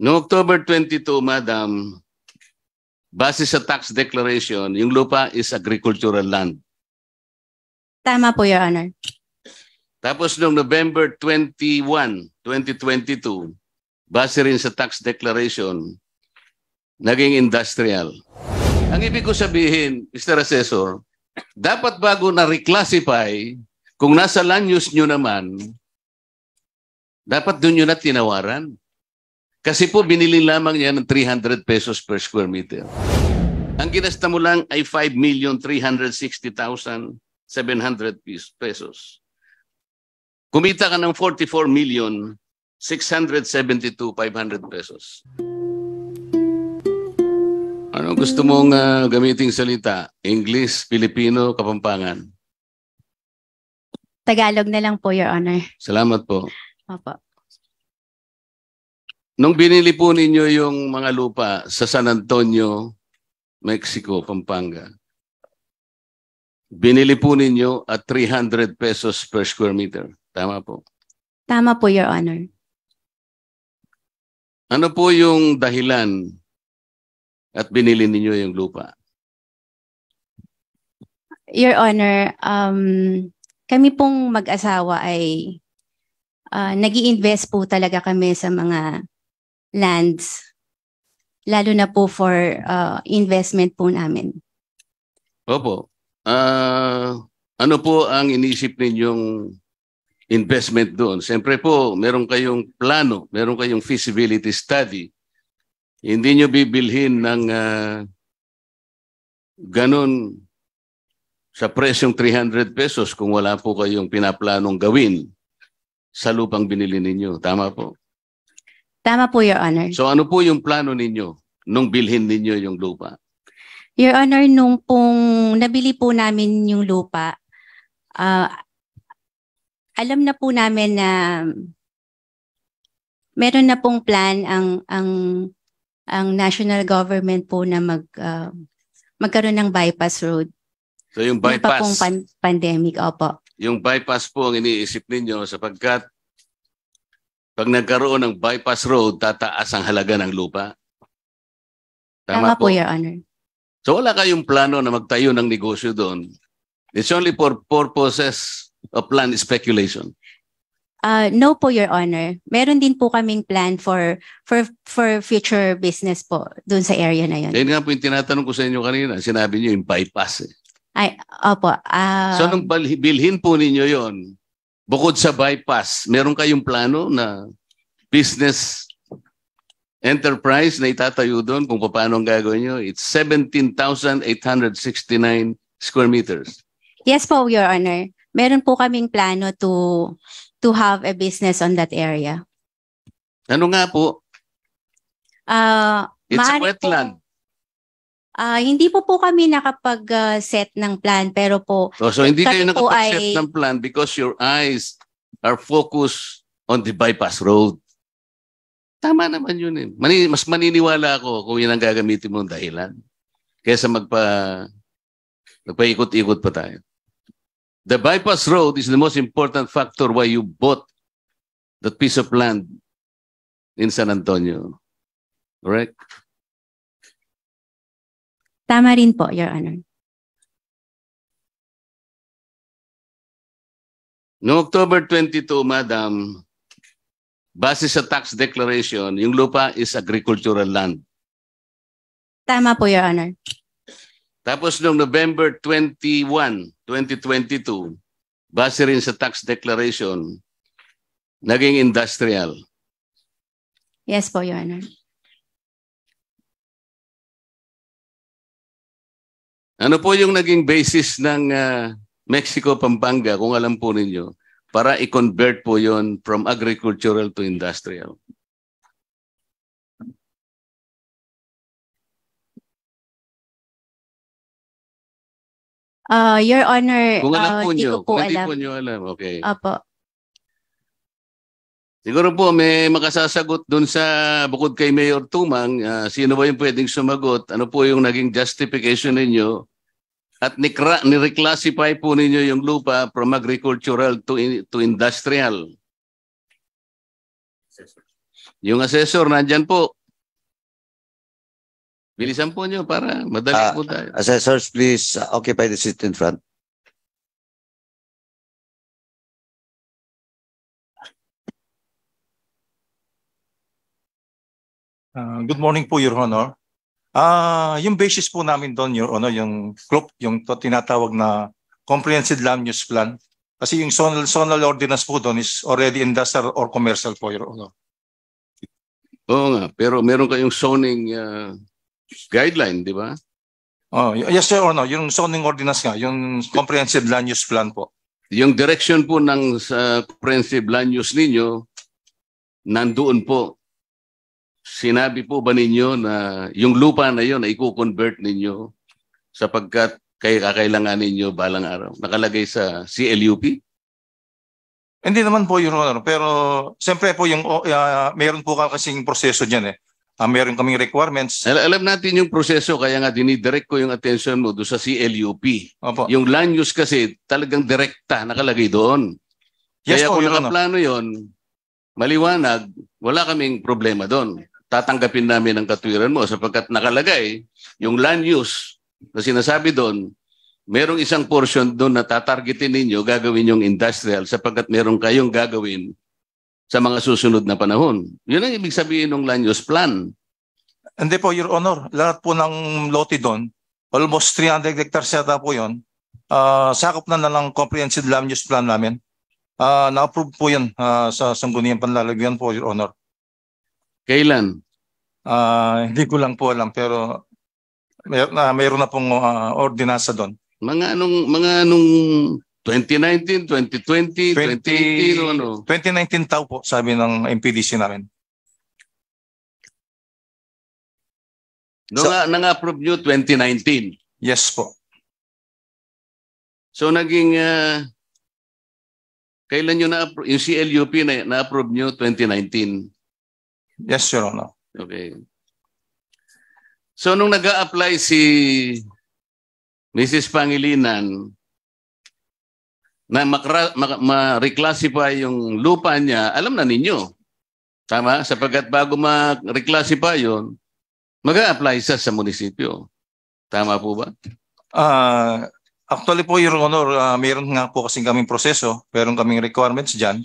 Noong October 22, Madam, base sa tax declaration, yung lupa is agricultural land. Tama po, Your Honor. Tapos noong November 21, 2022, base rin sa tax declaration, naging industrial. Ang ibig ko sabihin, Mr. Assessor, dapat bago na reclassify, kung nasa land use nyo naman, dapat doon nyo na tinawaran. Kasi po binili lamang niya ng 300 pesos per square meter. Ang ginasta mo lang ay 5,360,700 pesos. Kumita ka ng 44,672,500 pesos. Ano gusto mong uh, gamiting salita? English, Filipino, Kapampangan? Tagalog na lang po, Your Honor. Salamat po. Opo. Nung binili po ninyo yung mga lupa sa San Antonio, Mexico, Pampanga, binili po ninyo at 300 pesos per square meter. Tama po. Tama po, Your Honor. Ano po yung dahilan at binili ninyo yung lupa? Your Honor, um, kami pong mag-asawa ay uh, ah, nag invest po talaga kami sa mga lands, lalo na po for uh, investment po namin. Opo. Uh, ano po ang inisip ninyong investment doon? Siyempre po, meron kayong plano, meron kayong feasibility study. Hindi nyo bibilhin ng uh, ganun sa presyong 300 pesos kung wala po kayong pinaplanong gawin sa lupang binili ninyo. Tama po? Tama po, Your Honor. So ano po yung plano ninyo nung bilhin ninyo yung lupa? Your Honor, nung pong nabili po namin yung lupa, uh, alam na po namin na meron na pong plan ang ang ang national government po na mag uh, magkaroon ng bypass road. So yung bypass. pa pong pan- pandemic, opo. Yung bypass po ang iniisip ninyo sapagkat pag nagkaroon ng bypass road, tataas ang halaga ng lupa. Tama, Tama po, Your Honor. So wala kayong plano na magtayo ng negosyo doon. It's only for purposes of plan speculation. Uh, no po, Your Honor. Meron din po kaming plan for for for future business po doon sa area na yun. Yan nga po yung tinatanong ko sa inyo kanina. Sinabi niyo yung bypass. Eh. Ay, opo. Uh, so, nung bilhin po ninyo yon Bukod sa bypass, meron kayong plano na business enterprise na itatayo doon kung paano ang gagawin nyo? It's 17,869 square meters. Yes po, Your Honor. Meron po kaming plano to to have a business on that area. Ano nga po? Uh, It's a wetland. Uh, hindi po po kami nakapag-set ah, uh, ng plan pero po oh, So hindi kayo nakapag-set ay... ng plan because your eyes are focused on the bypass road. Tama naman yun eh. Mani, mas maniniwala ako kung yun ang gagamitin mong dahilan kaysa magpa magpaikot-ikot pa tayo. The bypass road is the most important factor why you bought that piece of land in San Antonio. Correct? Tama rin po, Your Honor. No October 22, Madam, base sa tax declaration, yung lupa is agricultural land. Tama po, Your Honor. Tapos noong November 21, 2022, base rin sa tax declaration, naging industrial. Yes po, Your Honor. Ano po yung naging basis ng uh, Mexico Pampanga, kung alam po ninyo, para i-convert po yon from agricultural to industrial? Uh, Your Honor, kung alam uh, po nyo, po kung alam. hindi po nyo alam, okay. Apo. Siguro po may makasasagot doon sa bukod kay Mayor Tumang, uh, sino ba yung pwedeng sumagot? Ano po yung naging justification ninyo? At nikra, reclassify po ninyo yung lupa from agricultural to, in, to industrial. Yung assessor, nandiyan po. Bilisan po nyo para madali uh, po tayo. Assessors, please uh, occupy the seat in front. Uh, good morning po, Your Honor. Ah, uh, yung basis po namin doon, Your Honor, yung CLOP, yung to, tinatawag na Comprehensive Land Use Plan. Kasi yung zonal, zonal ordinance po doon is already industrial or commercial po, Your Honor. Oo nga, pero meron kayong zoning uh, guideline, di ba? Oh, yes, Your Honor. Yung zoning ordinance nga, yung Comprehensive Land Use Plan po. Yung direction po ng uh, Comprehensive Land Use ninyo, nandoon po sinabi po ba ninyo na yung lupa na yon ay i-convert ninyo sapagkat kay kakailangan ninyo balang araw? Nakalagay sa CLUP? Hindi naman po, Your Pero siyempre po, yung, uh, meron po kasing proseso diyan eh. Uh, meron kaming requirements. Al- alam natin yung proseso, kaya nga dinidirect ko yung attention mo doon sa CLUP. Opo. Yung land use kasi talagang direkta nakalagay doon. Yes, kaya po, kung nakaplano yun, maliwanag, wala kaming problema doon tatanggapin namin ang katwiran mo sapagkat nakalagay yung land use na sinasabi doon, merong isang portion doon na tatargetin ninyo, gagawin yung industrial sapagkat meron kayong gagawin sa mga susunod na panahon. Yun ang ibig sabihin ng land use plan. Hindi po, Your Honor. Lahat po ng lote doon, almost 300 hectares yata po yun, uh, sakop na na ng comprehensive land use plan namin. Uh, na-approve po yan uh, ah, sa Sangguniang Panlalagyan po, Your Honor. Kailan? Ah, hindi ko lang po alam pero may, uh, mayroon na pong uh, ordinansa doon. Mga anong mga anong 2019, 2020, 20, 2018 ano? 2019 taw po sabi ng MPDC namin. No, so, nga, nang-approve nyo 2019? Yes po. So naging, uh, kailan nyo na-approve, yung CLUP na, na-approve nyo 2019? Yes, Your Honor. Okay. So nung nag apply si Mrs. Pangilinan na makra- ma- reclassify yung lupa niya, alam na ninyo. Tama? Sapagkat bago ma-reclassify yun, mag-a-apply siya sa munisipyo. Tama po ba? Uh, actually po, Your Honor, uh, ah, mayroon nga po kasing kaming proseso, mayroon kaming requirements dyan.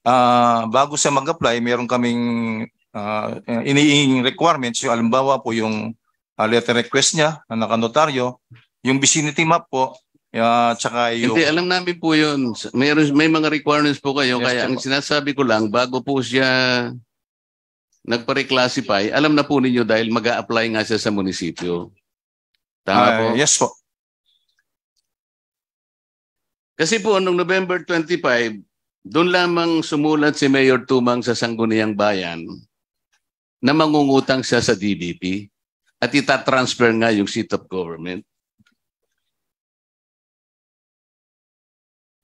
Uh, bago siya mag-apply, mayroon kaming uh, ah, eh, iniinging requirements, yung alimbawa po yung uh, letter request niya na nakanotaryo, yung vicinity map po, uh, tsaka yung... Hindi, alam namin po yun. Mayroon, may mga requirements po kayo, yes, kaya po. ang sinasabi ko lang, bago po siya nagpa-reclassify, alam na po ninyo dahil mag apply nga siya sa munisipyo. Tama uh, po? Yes po. Kasi po, noong November 25, doon lamang sumulat si Mayor Tumang sa Sangguniang Bayan na mangungutang siya sa DBP at itatransfer nga yung seat of government.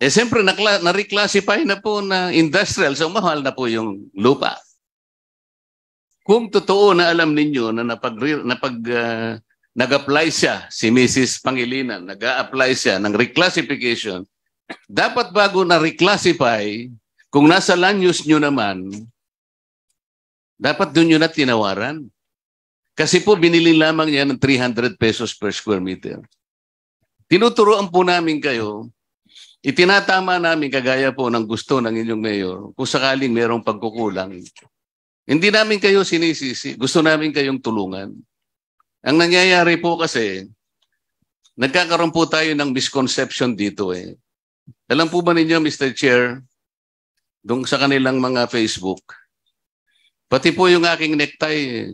Eh siyempre, nakla- na-reclassify na po na industrial, so mahal na po yung lupa. Kung totoo na alam ninyo na napag, napag uh, nag-apply siya, si Mrs. Pangilinan, nag apply siya ng reclassification, dapat bago na reclassify, kung nasa land use nyo naman, dapat doon yun na tinawaran. Kasi po binili lamang niya ng 300 pesos per square meter. Tinuturoan po namin kayo, itinatama namin kagaya po ng gusto ng inyong mayor kung sakaling merong pagkukulang. Hindi namin kayo sinisisi, gusto namin kayong tulungan. Ang nangyayari po kasi, nagkakaroon po tayo ng misconception dito eh. Alam po ba ninyo, Mr. Chair, doon sa kanilang mga Facebook, Pati po yung aking necktie,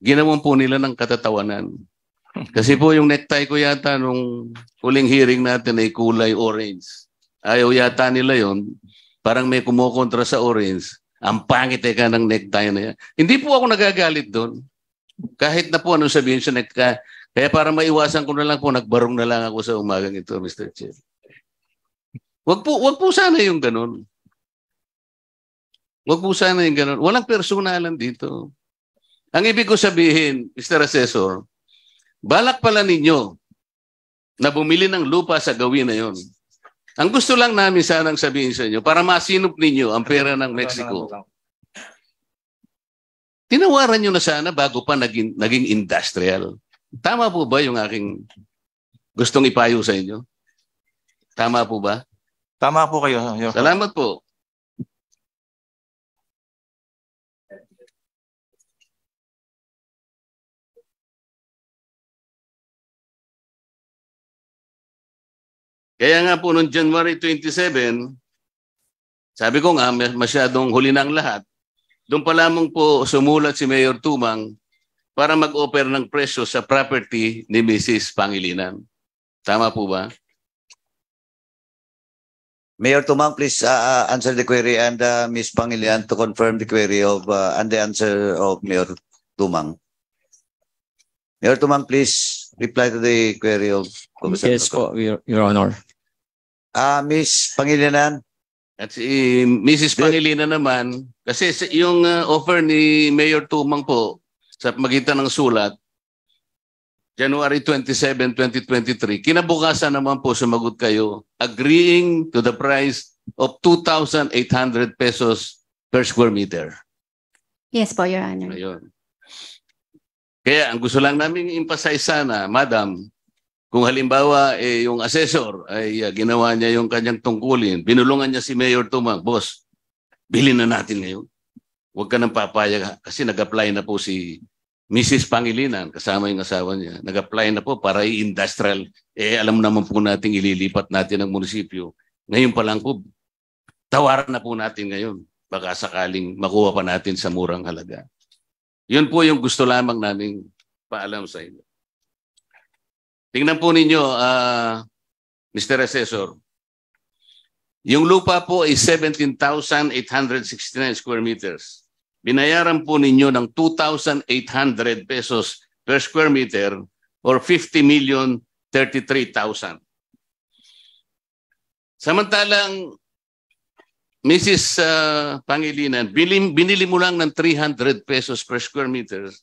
ginawan po nila ng katatawanan. Kasi po yung necktie ko yata nung huling hearing natin ay kulay orange. Ayaw yata nila yon Parang may kumukontra sa orange. Ang pangit ka ng necktie na yan. Hindi po ako nagagalit doon. Kahit na po anong sabihin sa necktie. Kaya para maiwasan ko na lang po, nagbarong na lang ako sa umagang ito, Mr. Chair. Wag po, wag po sana yung ganun. Huwag po sana yung ganun. Walang personalan dito. Ang ibig ko sabihin, Mr. Assessor, balak pala ninyo na bumili ng lupa sa gawin na yon. Ang gusto lang namin sanang sabihin sa inyo, para masinop ninyo ang pera ng Mexico, tinawaran nyo na sana bago pa naging, naging industrial. Tama po ba yung aking gustong ipayo sa inyo? Tama po ba? Tama po kayo. Salamat po. Kaya nga po, noong January 27, sabi ko nga, masyadong huli ng lahat. Doon pa lamang po sumulat si Mayor Tumang para mag-offer ng presyo sa property ni Mrs. Pangilinan. Tama po ba? Mayor Tumang, please uh, uh answer the query and uh, Ms. Pangilinan to confirm the query of uh, and the answer of Mayor Tumang. Mayor Tumang, please reply to the query of Yes po, Your Honor. Ah, Miss Pangilinan. At si eh, Mrs. Pangilinan naman, kasi sa- yung uh, offer ni Mayor Tumang po sa magitan ng sulat, January 27, 2023, kinabukasan naman po sumagot kayo, agreeing to the price of 2,800 pesos per square meter. Yes po, Your Honor. Ayun. Kaya ang gusto lang namin emphasize sana, Madam, kung halimbawa, eh, yung assessor ay uh, ginawa niya yung kanyang tungkulin, binulungan niya si Mayor Tumang, Boss, bilhin na natin ngayon. Huwag ka nang papayag kasi nag-apply na po si Mrs. Pangilinan, kasama yung asawa niya, nag-apply na po para i-industrial. Eh, alam naman po natin ililipat natin ang munisipyo. Ngayon pa lang po, tawaran na po natin ngayon. Baka sakaling makuha pa natin sa murang halaga. Yun po yung gusto lamang naming paalam sa inyo. Tingnan po ninyo, uh, ah, Mr. Assessor. Yung lupa po ay 17,869 square meters. Binayaran po ninyo ng 2,800 pesos per square meter or 50,033,000. Samantalang Mrs. Uh, ah, Pangilinan, binili, binili mo lang ng 300 pesos per square meters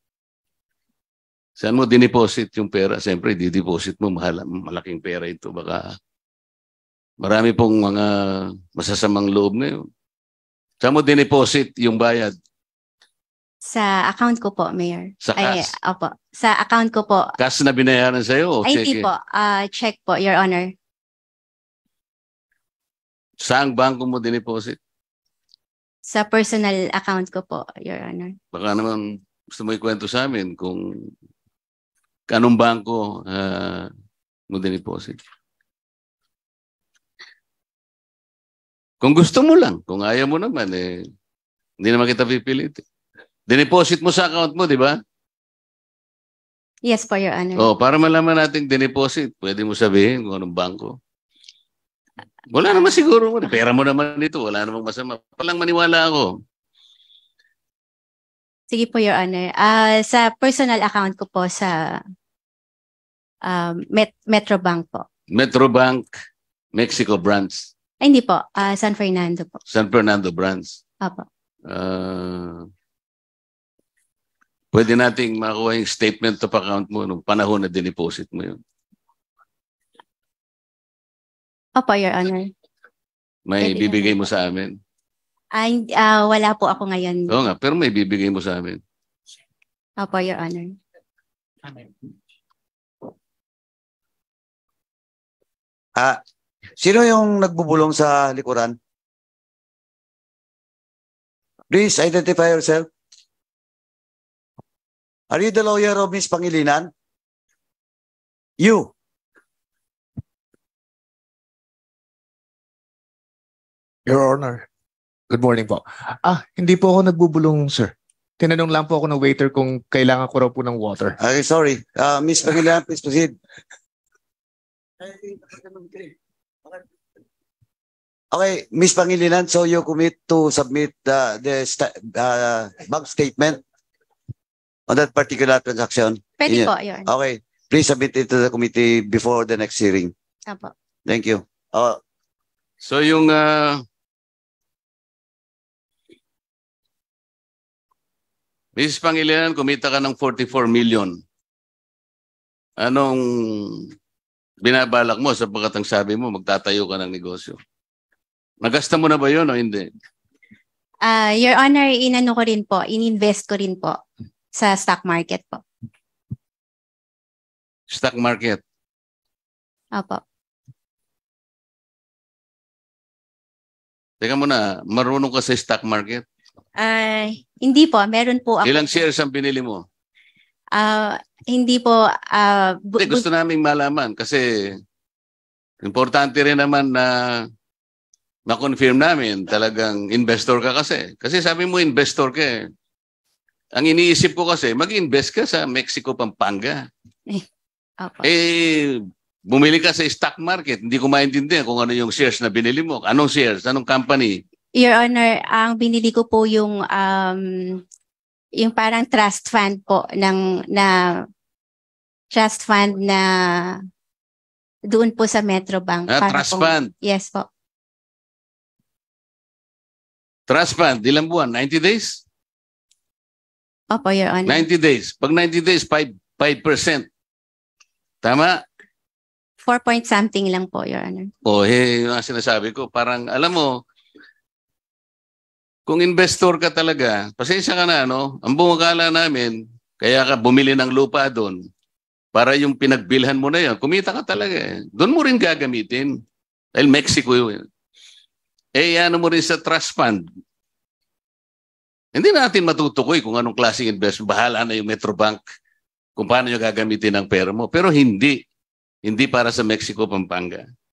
Saan mo dineposit yung pera? Siyempre, di-deposit mo mahal, malaking pera ito. Baka marami pong mga masasamang loob na yun. Saan mo dineposit yung bayad? Sa account ko po, Mayor. Sa cash? Ay, opo. Sa account ko po. Cash na binayaran sa'yo? Ay, hindi po. Uh, ah, check po, Your Honor. Saan bangko mo dineposit? Sa personal account ko po, Your Honor. Baka naman gusto mo ikwento sa amin kung anong bangko uh, ah, mo diniposit. Kung gusto mo lang, kung ayaw mo naman, eh, hindi naman kita pipilit. Eh. Diniposit mo sa account mo, di ba? Yes po, Your Honor. Oh, para malaman natin diniposit, pwede mo sabihin kung anong bangko. Wala naman siguro. Pera mo naman ito. Wala namang masama. Palang maniwala ako. Sige po, Your Honor. Uh, sa personal account ko po sa uh, Met- Metrobank po. Metrobank, Mexico branch. Ay, hindi po. Uh, San Fernando po. San Fernando branch. Apo. Uh, pwede nating makuha yung statement of account mo nung panahon na dineposit mo yun. Opo, Your Honor. May bibigay mo sa amin? Ay, uh, wala po ako ngayon. Oo nga, pero may bibigay mo sa amin. Opo, Your Honor. Amen. Ah, sino yung nagbubulong sa likuran? Please identify yourself. Are you the lawyer of Miss Pangilinan? You. Your Honor. Good morning po. Ah, hindi po ako nagbubulong, sir. Tinanong lang po ako ng waiter kung kailangan ko raw po ng water. Okay, sorry. Uh, Miss Pangilinan, please proceed. Okay, Miss Pangilinan, so you commit to submit uh, the sta- uh, bank statement on that particular transaction? Pwede Yun. po, yun. Okay, please submit it to the committee before the next hearing. Apo. Thank you. Uh, So yung uh, Mrs. Pangilinan, kumita ka ng 44 million. Anong binabalak mo sapagkat ang sabi mo magtatayo ka ng negosyo? Nagasta mo na ba yun o hindi? Uh, Your Honor, inano ko rin po, ininvest ko rin po sa stock market po. Stock market? Opo. Teka muna, marunong ka sa stock market? Ay, uh, hindi po, meron po ako. Ilang shares ang binili mo? Uh, hindi po. Uh, bu- hindi, gusto naming malaman kasi importante rin naman na ma-confirm namin talagang investor ka kasi. Kasi sabi mo investor ka eh. Ang iniisip ko kasi, mag-invest ka sa Mexico, Pampanga. Eh, eh, bumili ka sa stock market. Hindi ko maintindihan kung ano yung shares na binili mo. Anong shares? Anong company? Your Honor, ang binili ko po yung um, yung parang trust fund po ng na trust fund na doon po sa Metro Bank. Ah, trust po, fund? Yes po. Trust fund, ilang buwan? 90 days? Opo, Your Honor. 90 days. Pag 90 days, 5, 5%. Tama? 4 point something lang po, Your Honor. O, oh, eh, yung sinasabi ko, parang, alam mo, kung investor ka talaga, pasensya ka na, no? Ang bumagala namin, kaya ka bumili ng lupa doon para yung pinagbilhan mo na yan, kumita ka talaga. Eh. Doon mo rin gagamitin. Dahil Mexico yun. Eh, ano mo rin sa trust fund. Hindi natin matutukoy kung anong klaseng investment. Bahala na yung Metrobank kung paano nyo gagamitin ang pera mo. Pero hindi. Hindi para sa Mexico, Pampanga.